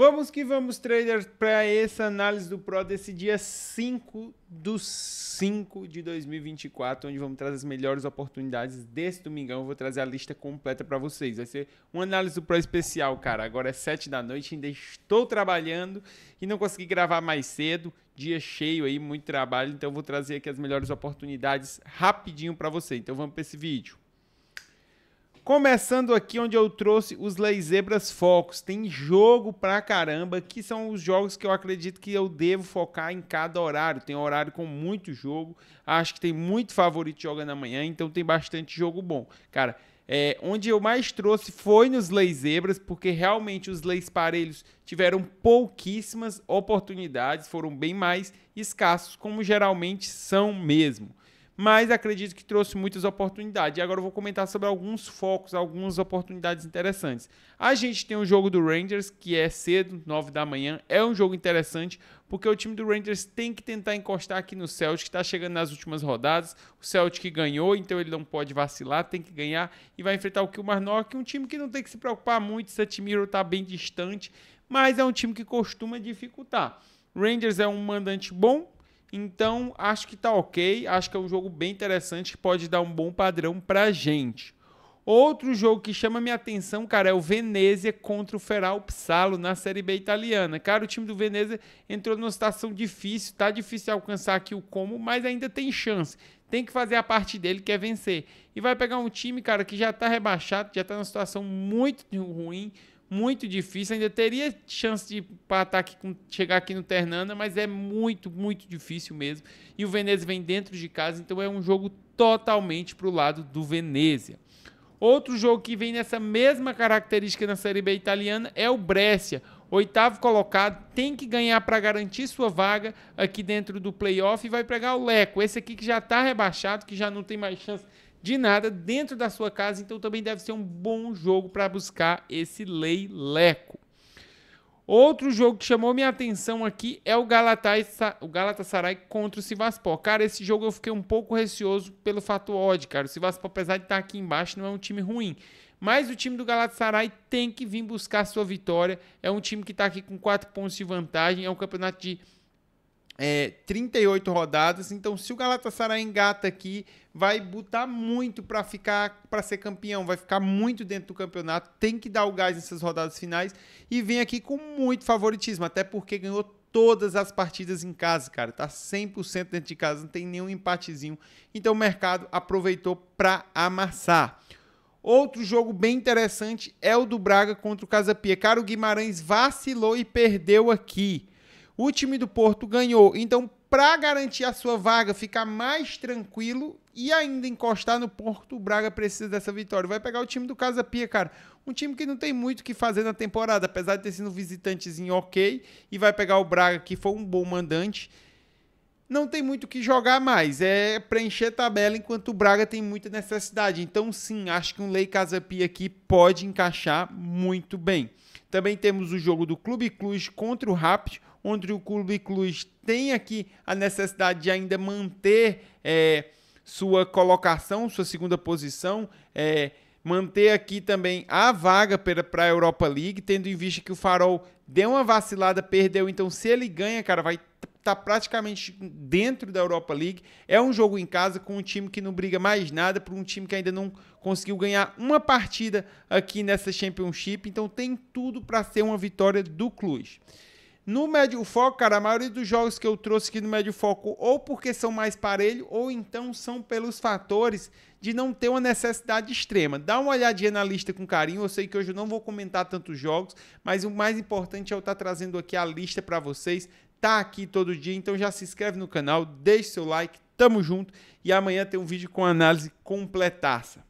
Vamos que vamos, trader, para essa análise do Pro desse dia 5 do 5 de 2024, onde vamos trazer as melhores oportunidades desse domingão. Eu vou trazer a lista completa para vocês. Vai ser uma análise do Pro especial, cara. Agora é 7 da noite, ainda estou trabalhando e não consegui gravar mais cedo. Dia cheio aí, muito trabalho. Então, eu vou trazer aqui as melhores oportunidades rapidinho para você. Então, vamos para esse vídeo. Começando aqui onde eu trouxe os Lei Zebras Focos. Tem jogo pra caramba, que são os jogos que eu acredito que eu devo focar em cada horário. Tem horário com muito jogo, acho que tem muito favorito jogando amanhã, então tem bastante jogo bom. Cara, é, onde eu mais trouxe foi nos Lei zebras, porque realmente os leis parelhos tiveram pouquíssimas oportunidades, foram bem mais escassos, como geralmente são mesmo mas acredito que trouxe muitas oportunidades. E agora eu vou comentar sobre alguns focos, algumas oportunidades interessantes. A gente tem o jogo do Rangers, que é cedo, 9 da manhã. É um jogo interessante, porque o time do Rangers tem que tentar encostar aqui no Celtic, que está chegando nas últimas rodadas. O Celtic ganhou, então ele não pode vacilar, tem que ganhar e vai enfrentar o Kilmarnock, um time que não tem que se preocupar muito, Satimiro está bem distante, mas é um time que costuma dificultar. Rangers é um mandante bom, então, acho que tá ok. Acho que é um jogo bem interessante que pode dar um bom padrão pra gente. Outro jogo que chama minha atenção, cara, é o Venezia contra o Feral Psalo na Série B italiana. Cara, o time do Venezia entrou numa situação difícil, tá difícil alcançar aqui o como, mas ainda tem chance. Tem que fazer a parte dele, que é vencer. E vai pegar um time, cara, que já tá rebaixado, já tá numa situação muito ruim, muito difícil. Ainda teria chance de empatar aqui com, chegar aqui no Ternana, mas é muito, muito difícil mesmo. E o Venezia vem dentro de casa, então é um jogo totalmente para o lado do Venezia. Outro jogo que vem nessa mesma característica na Série B italiana é o Brescia. Oitavo colocado, tem que ganhar para garantir sua vaga aqui dentro do playoff e vai pegar o Leco. Esse aqui que já está rebaixado, que já não tem mais chance de nada dentro da sua casa, então também deve ser um bom jogo para buscar esse leileco. Outro jogo que chamou minha atenção aqui é o, o Galatasaray contra o Sivaspor. Cara, esse jogo eu fiquei um pouco receoso pelo fato odd, cara. O Sivaspor, apesar de estar tá aqui embaixo, não é um time ruim. Mas o time do Galatasaray tem que vir buscar sua vitória. É um time que está aqui com 4 pontos de vantagem. É um campeonato de é, 38 rodadas. Então, se o Galatasaray engata aqui, vai botar muito para ficar para ser campeão, vai ficar muito dentro do campeonato. Tem que dar o gás nessas rodadas finais e vem aqui com muito favoritismo, até porque ganhou todas as partidas em casa, cara. Tá 100% dentro de casa, não tem nenhum empatezinho. Então o mercado aproveitou para amassar. Outro jogo bem interessante é o do Braga contra o Casapia. Cara, o Guimarães vacilou e perdeu aqui. O time do Porto ganhou. Então, para garantir a sua vaga, ficar mais tranquilo e ainda encostar no Porto, o Braga precisa dessa vitória. Vai pegar o time do Casa Pia, cara. Um time que não tem muito o que fazer na temporada, apesar de ter sido um visitantezinho ok. E vai pegar o Braga, que foi um bom mandante. Não tem muito o que jogar mais. É preencher tabela enquanto o Braga tem muita necessidade. Então, sim, acho que um Lei Casa Pia aqui pode encaixar muito bem. Também temos o jogo do Clube Cluj contra o Rápido onde o Clube Cruz tem aqui a necessidade de ainda manter é, sua colocação, sua segunda posição, é, manter aqui também a vaga para a Europa League, tendo em vista que o Farol deu uma vacilada, perdeu, então se ele ganha, cara, vai tá praticamente dentro da Europa League. É um jogo em casa com um time que não briga mais nada, para um time que ainda não conseguiu ganhar uma partida aqui nessa Championship. Então tem tudo para ser uma vitória do Cluj. No médio foco, cara, a maioria dos jogos que eu trouxe aqui no médio foco, ou porque são mais parelho, ou então são pelos fatores de não ter uma necessidade extrema. Dá uma olhadinha na lista com carinho. Eu sei que hoje eu não vou comentar tantos jogos, mas o mais importante é eu estar trazendo aqui a lista para vocês. Tá aqui todo dia, então já se inscreve no canal, deixe seu like, tamo junto e amanhã tem um vídeo com análise completaça.